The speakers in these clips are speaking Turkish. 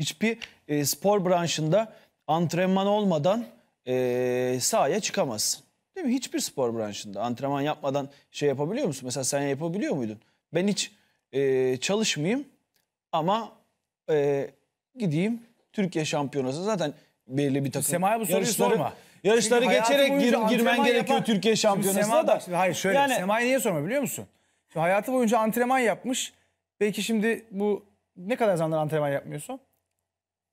Hiçbir e, spor branşında antrenman olmadan e, sahaya çıkamazsın. Değil mi? Hiçbir spor branşında antrenman yapmadan şey yapabiliyor musun? Mesela sen yapabiliyor muydun? Ben hiç e, çalışmayayım ama e, gideyim Türkiye şampiyonası zaten belli bir takım. Sema'ya bu soruyu yarışları, sorma. Yarışları Çünkü geçerek gir, girmen gerekiyor yapan, Türkiye şampiyonasına da. Şimdi, hayır şöyle yani, Sema'ya niye sorma biliyor musun? Şimdi hayatı boyunca antrenman yapmış. Belki şimdi bu ne kadar zamandır antrenman yapmıyorsun?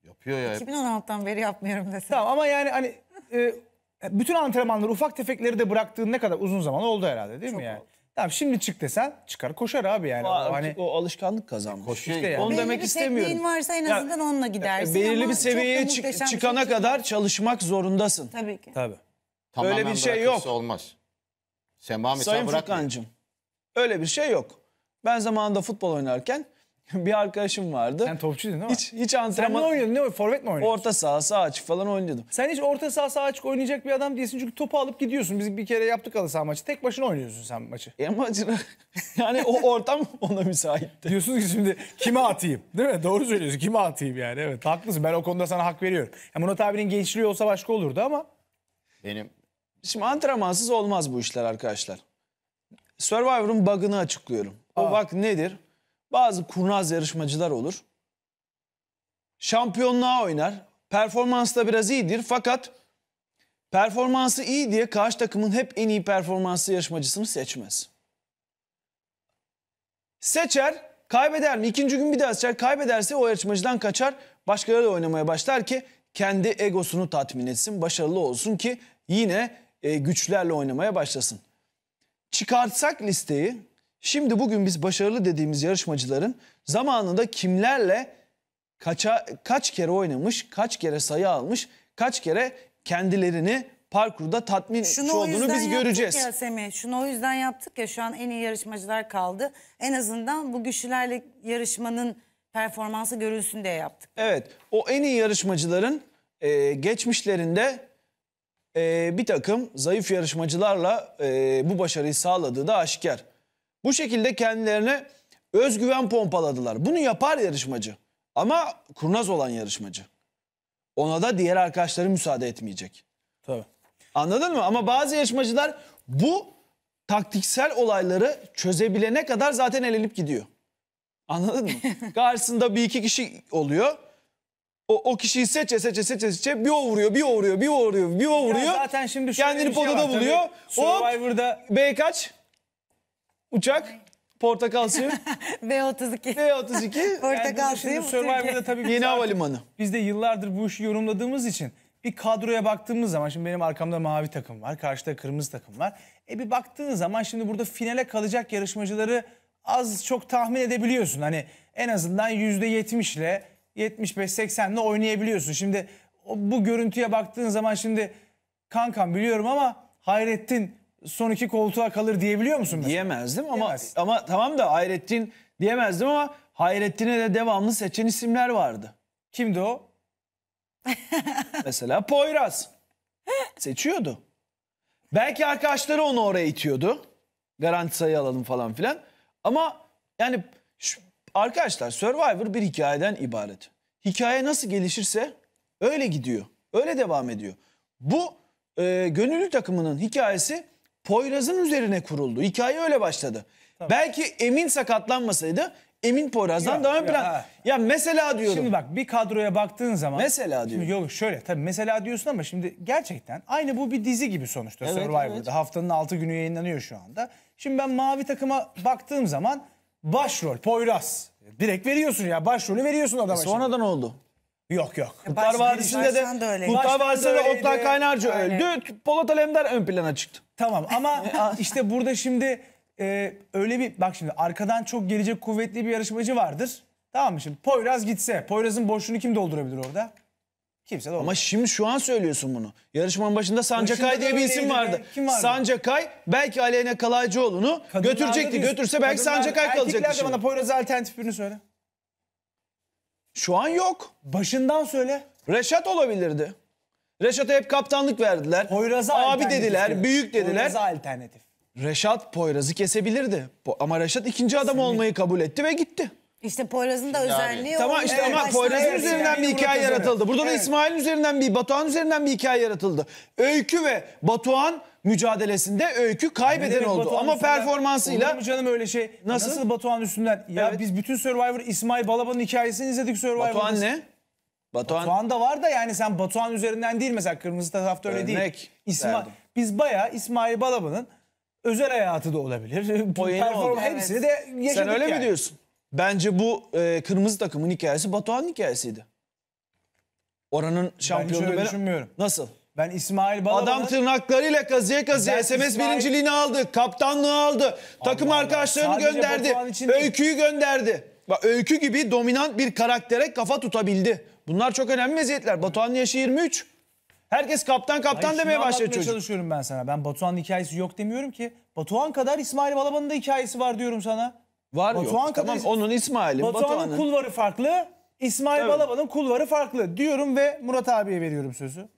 Yapıyor ya. 2016'dan beri yapmıyorum desem. Tamam ama yani hani e, bütün antrenmanları ufak tefekleri de bıraktığın ne kadar uzun zaman oldu herhalde değil Çok mi yani? Oldu. Tamam şimdi çık desen çıkar koşar abi yani. Aa, hani o alışkanlık kazanmış. Koşuyor. İşte yani. Onu demek istemiyorum. Belirli bir varsa en azından yani, onunla e, gidersin. Belirli bir seviyeye çık çıkana şey kadar çalışmak zorundasın. Tabii ki. Tabii. Tamamen öyle bir şey yok. olmaz. Sema mesela Sayın Furkan'cığım öyle bir şey yok. Ben zamanında futbol oynarken bir arkadaşım vardı. Sen topçuydun değil mi? Hiç, hiç antrenman... Sen ne oynuyordun? Ne oynuyordun? Forvet mi oynuyordun? Orta saha, sağ açık falan oynuyordum. Sen hiç orta saha, sağ açık oynayacak bir adam değilsin. Çünkü topu alıp gidiyorsun. Biz bir kere yaptık alı saha maçı. Tek başına oynuyorsun sen maçı. E maçını... yani o ortam ona müsaitti. Diyorsunuz ki şimdi kime atayım? Değil mi? Doğru söylüyorsun. Kime atayım yani? Evet haklısın. Ben o konuda sana hak veriyorum. Yani Murat abinin gençliği olsa başka olurdu ama... Benim... Şimdi antrenmansız olmaz bu işler arkadaşlar. Survivor'un bug'ını açıklıyorum. O bug nedir? Bazı kurnaz yarışmacılar olur. Şampiyonluğa oynar. Performans da biraz iyidir fakat performansı iyi diye karşı takımın hep en iyi performanslı yarışmacısını seçmez. Seçer, kaybeder mi? İkinci gün bir daha seçer, kaybederse o yarışmacıdan kaçar, başkalarıyla oynamaya başlar ki kendi egosunu tatmin etsin, başarılı olsun ki yine e, güçlerle oynamaya başlasın. Çıkartsak listeyi Şimdi bugün biz başarılı dediğimiz yarışmacıların zamanında kimlerle kaça, kaç kere oynamış, kaç kere sayı almış, kaç kere kendilerini parkurda tatmin şunu olduğunu biz göreceğiz. Ya Semih, şunu o yüzden yaptık ya şu an en iyi yarışmacılar kaldı. En azından bu güçlülerle yarışmanın performansı görülsün diye yaptık. Evet o en iyi yarışmacıların e, geçmişlerinde e, bir takım zayıf yarışmacılarla e, bu başarıyı sağladığı da aşikar. Bu şekilde kendilerine özgüven pompaladılar. Bunu yapar yarışmacı ama kurnaz olan yarışmacı. Ona da diğer arkadaşları müsaade etmeyecek. Tabii. Anladın mı? Ama bazı yarışmacılar bu taktiksel olayları çözebilene kadar zaten elenip gidiyor. Anladın mı? Karşısında bir iki kişi oluyor. O, o kişiyi seçe seçe seçe seçe bir o vuruyor, bir o vuruyor, bir o vuruyor, bir o vuruyor. Ya zaten şimdi şöyle Kendini bir şey podada var, buluyor. Tabii, Hop, Survivor'da... B kaç? Uçak, portakal suyu, B32. B32. Portakal yani suyu, Survivor'da tabii yeni havalimanı. Biz de yıllardır bu işi yorumladığımız için bir kadroya baktığımız zaman şimdi benim arkamda mavi takım var, karşıda kırmızı takım var. E bir baktığın zaman şimdi burada finale kalacak yarışmacıları az çok tahmin edebiliyorsun. Hani en azından %70 ile 75-80 ile oynayabiliyorsun. Şimdi bu görüntüye baktığın zaman şimdi kankam biliyorum ama Hayrettin son iki koltuğa kalır diyebiliyor musun? Mesela? Diyemezdim ama Diyemez. ama tamam da Hayrettin diyemezdim ama Hayrettin'e de devamlı seçen isimler vardı. Kimdi o? mesela Poyraz. Seçiyordu. Belki arkadaşları onu oraya itiyordu. Garanti sayı alalım falan filan. Ama yani şu, arkadaşlar Survivor bir hikayeden ibaret. Hikaye nasıl gelişirse öyle gidiyor. Öyle devam ediyor. Bu e, gönüllü takımının hikayesi Poyraz'ın üzerine kuruldu. Hikaye öyle başladı. Tabii. Belki Emin sakatlanmasaydı Emin Poyraz'dan ya, daha ön plan. Ya, ya mesela diyorum. Şimdi bak bir kadroya baktığın zaman. Mesela diyorum. Şimdi Yok şöyle tabii mesela diyorsun ama şimdi gerçekten aynı bu bir dizi gibi sonuçta evet, Survivor'da. Evet. Haftanın 6 günü yayınlanıyor şu anda. Şimdi ben mavi takıma baktığım zaman başrol Poyraz. Direkt veriyorsun ya başrolü veriyorsun adama. E, sonradan şimdi. oldu. Yok yok. Kurtlar Vadisi'nde de, baştan da öyleydi. Kurtlar Vadisi'nde Oktay Kaynarca öldü. Polat Alemdar ön plana çıktı. Tamam ama işte burada şimdi e, öyle bir bak şimdi arkadan çok gelecek kuvvetli bir yarışmacı vardır. Tamam mı şimdi Poyraz gitse Poyraz'ın boşluğunu kim doldurabilir orada? Kimse dolduramaz. Ama şimdi şu an söylüyorsun bunu. Yarışmanın başında Sancakay diye bir isim vardı. Kim vardı? Sancakay belki Aleyna Kalaycıoğlu'nu götürecekti. diyorsun. Götürse belki Sancakay erkeklerde kalacaktı. şimdi. bana Poyraz'a alternatif birini söyle. Şu an yok. Başından söyle. Reşat olabilirdi. Reşat'a hep kaptanlık verdiler. Poyraz'a Abi alternatif dediler, diyor. büyük dediler. Poyraz'a alternatif. Reşat Poyraz'ı kesebilirdi. Ama Reşat ikinci adam olmayı kabul etti ve gitti. İşte Poyraz'ın da özelliği yani. Tamam işte ama Poyraz'ın üzerinden bir hikaye yaratıldı. Burada evet. da İsmail'in üzerinden bir, Batuhan üzerinden bir hikaye yaratıldı. Öykü ve Batuhan mücadelesinde öykü kaybeden oldu. Batuhan ama üstünden, performansıyla... Olur mu canım öyle şey? Nasıl, Nasıl Batuhan üstünden? Ya evet. biz bütün Survivor İsmail Balaban'ın hikayesini izledik Survivor'da. Batuhan ne? Batuhan... Batuhan da var da yani sen Batuhan üzerinden değil mesela Kırmızı Tarafta öyle Örnek değil. İsmail... Verdim. Biz bayağı İsmail Balaban'ın özel hayatı da olabilir. Performans oldu. Hepsini de yaşadık Sen öyle yani. mi diyorsun? Bence bu e, kırmızı takımın hikayesi Batuhan'ın hikayesiydi. Oranın şampiyonu ben düşünmüyorum. Nasıl? Ben İsmail Balaban'ın... Adam tırnaklarıyla kazıya kazıya ben SMS İsmail... birinciliğini aldı, kaptanlığı aldı, Allah takım Allah. arkadaşlarını Sadece gönderdi, öyküyü gönderdi. Bak, öykü gibi dominant bir karaktere kafa tutabildi. Bunlar çok önemli meziyetler. Batuhan'ın yaşı 23. Herkes kaptan kaptan Hayır, demeye başladı çocuk. çalışıyorum ben sana. Ben Batuhan'ın hikayesi yok demiyorum ki. Batuhan kadar İsmail Balaban'ın da hikayesi var diyorum sana. Var Batuhan yok. Tamam onun İsmail'in. Batuhan'ın Batuhan kulvarı farklı. İsmail evet. Balaban'ın kulvarı farklı diyorum ve Murat abiye veriyorum sözü.